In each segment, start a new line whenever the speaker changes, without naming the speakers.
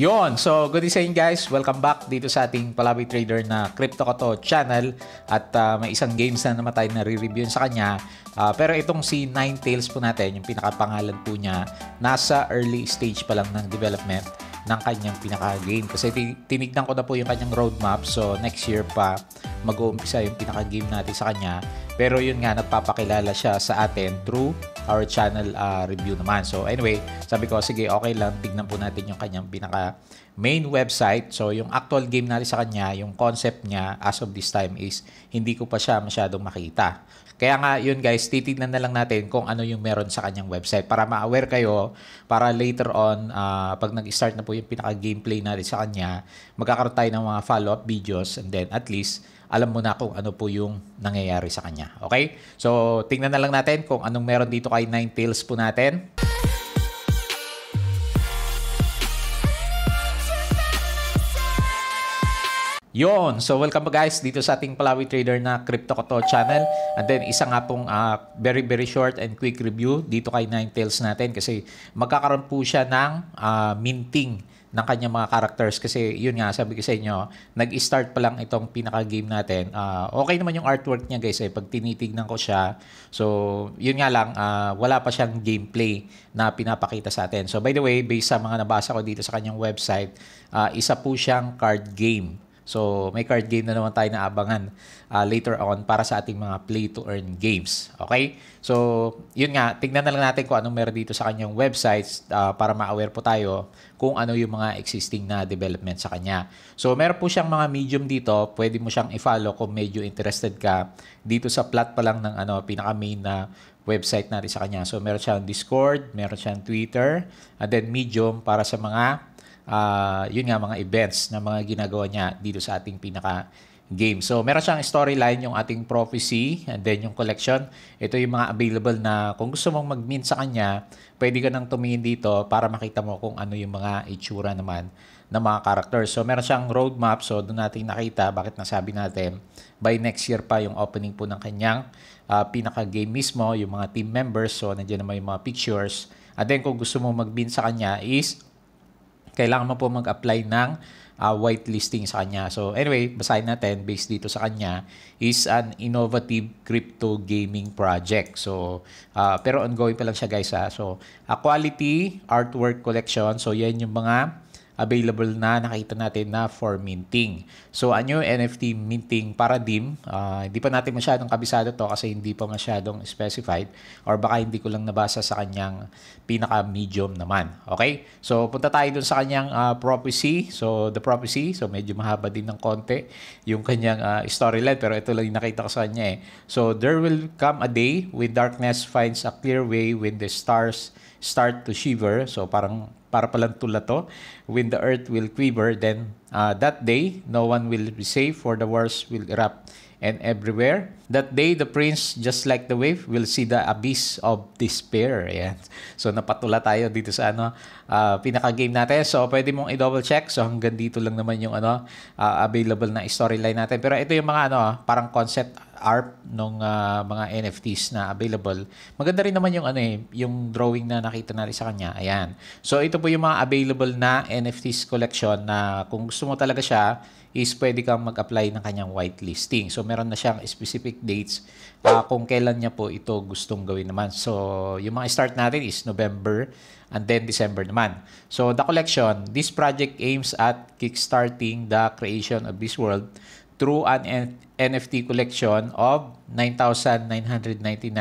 Yon. So, good evening guys. Welcome back dito sa ating Palawi Trader na Crypto Koto channel. At uh, may isang games na naman tayo nare-review sa kanya. Uh, pero itong si Nine Tails po natin, yung pinakapangalan po niya, nasa early stage pa lang ng development ng kanyang pinaka-game. Kasi tinignan ko na po yung kanyang roadmap. So, next year pa mag-uumpisa yung pinaka-game natin sa kanya. Pero yun nga, nagpapakilala siya sa atin through our channel uh, review naman. So anyway, sabi ko, sige, okay lang. Tignan po natin yung kanyang pinaka main website. So yung actual game natin sa kanya, yung concept niya as of this time is hindi ko pa siya masyadong makita. Kaya nga yun guys, titignan na lang natin kung ano yung meron sa kanyang website para ma-aware kayo para later on uh, pag nag-start na po yung pinaka gameplay natin sa kanya, magkakaroon tayo ng mga follow-up videos and then at least alam mo na kung ano po yung nangyayari sa kanya. Okay? So, tingnan na lang natin kung anong meron dito kay Ninetales po natin. Yon. So, welcome po guys dito sa ating Palawi Trader na Crypto Koto channel. And then, isa nga pong uh, very, very short and quick review dito kay Ninetales natin kasi magkakaroon po siya ng uh, minting ng kanyang mga characters kasi yun nga sabi ko sa inyo nag-start pa lang itong pinaka game natin uh, okay naman yung artwork niya guys eh pag tinitignan ko siya so yun nga lang uh, wala pa siyang gameplay na pinapakita sa atin so by the way based sa mga nabasa ko dito sa kanyang website uh, isa po siyang card game So, may card game na naman tayo na abangan uh, later on para sa ating mga play-to-earn games. Okay? So, yun nga, tignan na lang natin kung anong meron dito sa kanyang websites uh, para ma-aware po tayo kung ano yung mga existing na development sa kanya. So, meron po siyang mga medium dito. Pwede mo siyang i-follow kung medyo interested ka dito sa plat pa lang ng ano, pinaka-main na website natin sa kanya. So, meron siyang Discord, meron siyang Twitter, and then Medium para sa mga uh, yun nga, mga events na mga ginagawa niya dito sa ating pinaka game. So, meron siyang storyline yung ating prophecy and then yung collection. Ito yung mga available na kung gusto mong mag-mint sa kanya, pwede ka nang tumingin dito para makita mo kung ano yung mga itsura naman ng mga characters. So, meron siyang roadmap. So, doon natin nakita bakit nasabi natin by next year pa yung opening po ng kanyang uh, ah, pinaka-game mismo, yung mga team members. So, nandiyan naman yung mga pictures. And then, kung gusto mong mag-mint sa kanya is kailangan mo po mag-apply ng uh, whitelisting sa kanya. So anyway, basahin natin based dito sa kanya is an innovative crypto gaming project. So uh, pero ongoing pa lang siya guys ha. Ah. So a quality artwork collection. So yan yung mga available na nakita natin na for minting. So ano yung NFT minting paradigm? Uh, hindi pa natin masyadong kabisado to kasi hindi pa masyadong specified or baka hindi ko lang nabasa sa kanyang pinaka-medium naman. Okay? So punta tayo dun sa kanyang uh, prophecy. So the prophecy, so medyo mahaba din ng konti yung kanyang uh, storyline pero ito lang yung nakita ko sa kanya eh. So there will come a day when darkness finds a clear way when the stars start to shiver. So parang para palang tula to. When the earth will quiver, then uh, that day no one will be safe, for the wars will erupt and everywhere. That day the prince, just like the wave, will see the abyss of despair. Ayan. So napatula tayo dito sa ano, uh, pinaka-game natin. So pwede mong i-double check. So hanggang dito lang naman yung ano, uh, available na storyline natin. Pero ito yung mga ano, ah, parang concept ARP nung uh, mga NFTs na available. Maganda rin naman yung ano eh, yung drawing na nakita natin sa kanya. Ayan. So ito po yung mga available na NFTs collection na kung gusto mo talaga siya, is pwede kang mag-apply ng kanyang whitelisting. So meron na siyang specific dates uh, kung kailan niya po ito gustong gawin naman. So yung mga start natin is November and then December naman. So the collection, this project aims at kickstarting the creation of this world through an NFT collection of 9,999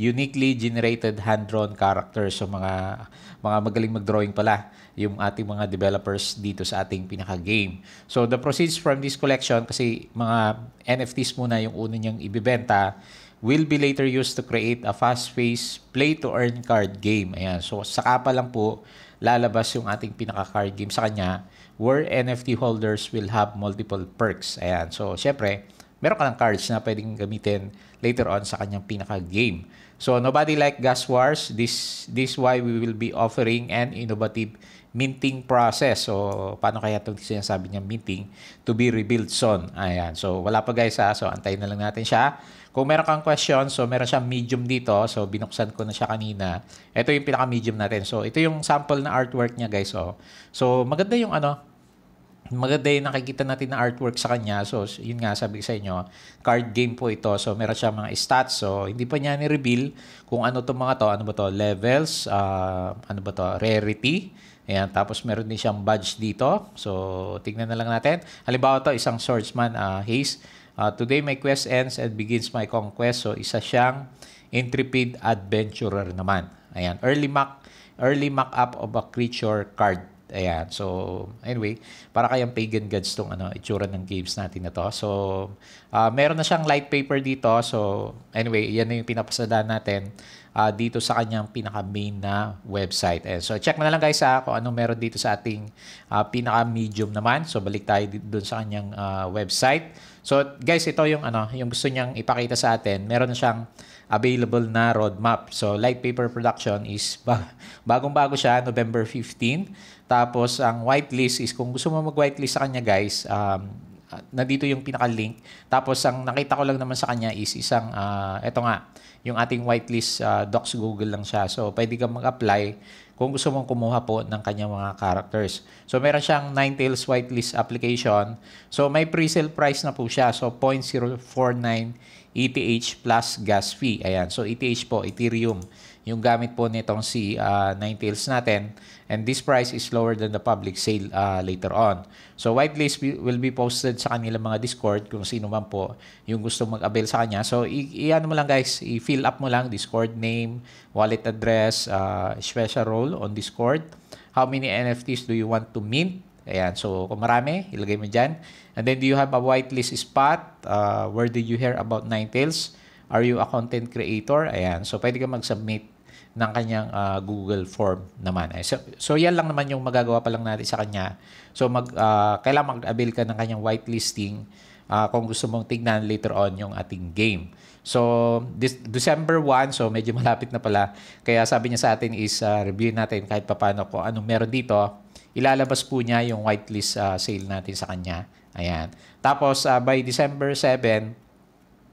uniquely generated hand-drawn characters. So mga mga magaling mag-drawing pala yung ating mga developers dito sa ating pinaka-game. So the proceeds from this collection, kasi mga NFTs muna yung una niyang ibibenta, will be later used to create a fast-paced play-to-earn card game. Ayan. So saka pa lang po lalabas yung ating pinaka-card game sa kanya where NFT holders will have multiple perks. Ayan. So, syempre, meron ka ng cards na pwedeng gamitin later on sa kanyang pinaka-game. So, nobody like gas wars. This, this why we will be offering an innovative minting process. So, paano kaya itong sinasabi niya minting to be rebuilt soon. Ayan. So, wala pa guys ha. So, antayin na lang natin siya. Kung meron kang question, so meron siyang medium dito. So, binuksan ko na siya kanina. Ito yung pinaka-medium natin. So, ito yung sample na artwork niya guys. Oh. So, maganda yung ano, maganda yung nakikita natin na artwork sa kanya. So, yun nga, sabi sa inyo, card game po ito. So, meron siya mga stats. So, hindi pa niya ni-reveal kung ano itong mga to. Ano ba to Levels, uh, ano ba to Rarity. Ayan, tapos meron din siyang badge dito. So, tingnan na lang natin. Halimbawa to isang swordsman, uh, Haze. Uh, Today my quest ends and begins my conquest. So, isa siyang intrepid adventurer naman. Ayan, early mock, early mock-up of a creature card. Ayan. So, anyway, para kayang pagan gods tong ano, itsura ng games natin na to. So, uh, meron na siyang light paper dito. So, anyway, yan na yung pinapasada natin uh, dito sa kanyang pinaka-main na website. And so, check na lang guys sa ah, kung ano meron dito sa ating uh, pinaka-medium naman. So, balik tayo doon sa kanyang uh, website. So guys, ito yung ano, yung gusto niyang ipakita sa atin. Meron siyang available na roadmap. So light paper production is ba- bagong-bago siya November 15. Tapos ang whitelist is kung gusto mo mag-whitelist sa kanya guys, um, nandito yung pinaka-link. Tapos ang nakita ko lang naman sa kanya is isang, uh, eto nga, yung ating whitelist uh, docs Google lang siya. So pwede kang mag-apply kung gusto mong kumuha po ng kanyang mga characters. So meron siyang Ninetales whitelist application. So may pre-sale price na po siya. So 0.049 ETH plus gas fee. Ayan. So ETH po, Ethereum yung gamit po nitong si uh, ah, Ninetales natin. And this price is lower than the public sale uh, later on. So whitelist will be posted sa kanilang mga Discord kung sino man po yung gusto mag-avail sa kanya. So iyan mo lang guys, i-fill up mo lang Discord name, wallet address, uh, special role on Discord. How many NFTs do you want to mint? Ayan, so kung marami, ilagay mo dyan. And then do you have a whitelist spot? Uh, where did you hear about Ninetales? Are you a content creator? Ayan, so pwede ka mag-submit ng kanyang uh, Google form naman. So, so yan lang naman yung magagawa pa lang natin sa kanya. So mag, uh, kailangan mag-avail ka ng kanyang whitelisting uh, kung gusto mong tignan later on yung ating game. So this December 1, so medyo malapit na pala. Kaya sabi niya sa atin is uh, review natin kahit papano ko ano meron dito. Ilalabas po niya yung whitelist uh, sale natin sa kanya. Ayan. Tapos uh, by December 7,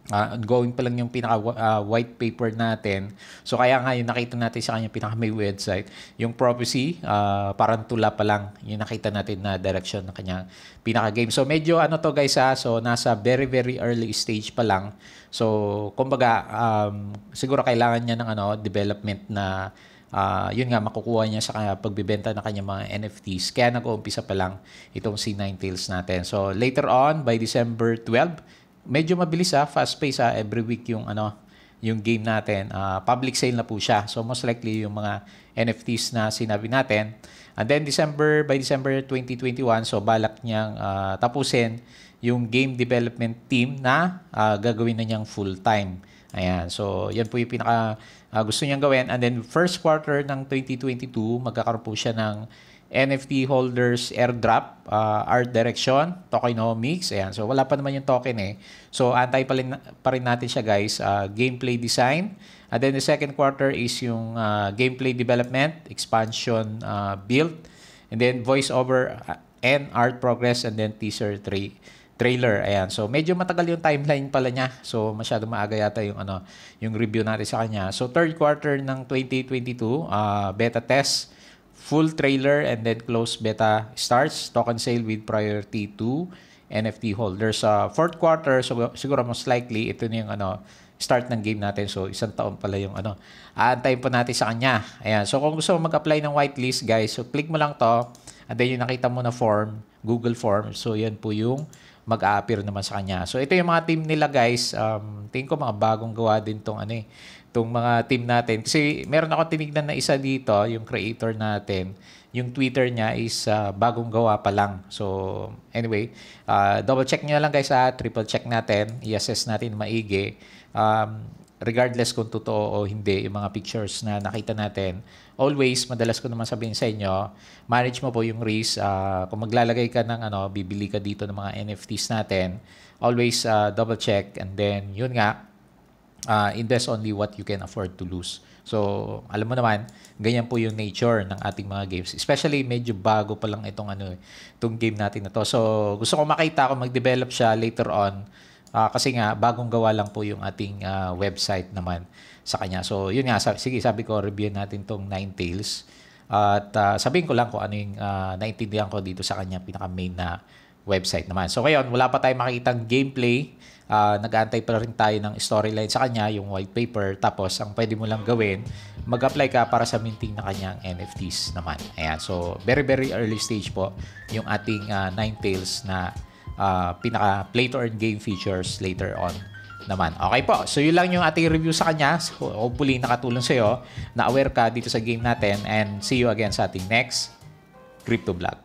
Uh, going pa lang yung pinaka uh, white paper natin. So kaya nga yung nakita natin sa kanya pinaka may website, yung prophecy, uh, parang tula pa lang yung nakita natin na direction ng kanya pinaka game. So medyo ano to guys ha, so nasa very very early stage pa lang. So kumbaga um, siguro kailangan niya ng ano development na uh, yun nga makukuha niya sa pagbebenta ng kanya mga NFTs. Kaya nag-uumpisa pa lang itong C9 Tails natin. So later on by December 12 medyo mabilis ah, fast pace ah, every week yung ano, yung game natin. Uh, public sale na po siya. So most likely yung mga NFTs na sinabi natin. And then December by December 2021, so balak niyang uh, tapusin yung game development team na uh, gagawin na niyang full time. Ayan. So yan po yung pinaka uh, gusto niyang gawin. And then first quarter ng 2022, magkakaroon po siya ng NFT holders airdrop, uh, art direction, tokenomics, ayan. So wala pa naman yung token eh. So antay pa rin, pa rin natin siya guys, uh, gameplay design. And then the second quarter is yung uh, gameplay development, expansion uh, build, and then voice over uh, and art progress and then teaser 3 trailer. Ayan. So medyo matagal yung timeline pala niya. So masyado maaga yata yung ano, yung review natin sa kanya. So third quarter ng 2022, uh, beta test full trailer and then close beta starts. Token sale with priority to NFT holders. Sa uh, fourth quarter, so, siguro most likely, ito na yung ano, start ng game natin. So, isang taon pala yung ano. Aantayin po natin sa kanya. Ayan. So, kung gusto mo mag-apply ng whitelist, guys, so click mo lang to. And then, yung nakita mo na form, Google Form. So, yan po yung mag-appear naman sa kanya. So, ito yung mga team nila, guys. Um, tingin ko mga bagong gawa din tong ano eh, itong mga team natin. Kasi meron ako tinignan na isa dito, yung creator natin. Yung Twitter niya is uh, bagong gawa pa lang. So, anyway, uh, double check niyo lang guys ha. Ah, triple check natin. I-assess natin maigi. Um, regardless kung totoo o hindi yung mga pictures na nakita natin, always, madalas ko naman sabihin sa inyo, manage mo po yung risk. Uh, kung maglalagay ka ng ano, bibili ka dito ng mga NFTs natin, always uh, double check and then yun nga, uh, ah, invest only what you can afford to lose. So, alam mo naman, ganyan po yung nature ng ating mga games. Especially, medyo bago pa lang itong, ano, eh, itong game natin na to. So, gusto ko makita kung mag-develop siya later on. Uh, kasi nga, bagong gawa lang po yung ating uh, website naman sa kanya. So, yun nga. Sabi, sige, sabi ko, review natin tong Nine Tails. At uh, sabihin ko lang kung ano yung uh, naintindihan ko dito sa kanya pinaka-main na website naman. So ngayon, wala pa tayong makikitang gameplay. Uh, nag-aantay pa rin tayo ng storyline sa kanya, yung white paper. Tapos, ang pwede mo lang gawin, mag-apply ka para sa minting na kanyang NFTs naman. Ayan. So, very, very early stage po yung ating uh, Tails na uh, pinaka play-to-earn game features later on naman. Okay po. So, yun lang yung ating review sa kanya. So, hopefully, nakatulong sa'yo. Na-aware ka dito sa game natin. And see you again sa ating next Crypto Vlog.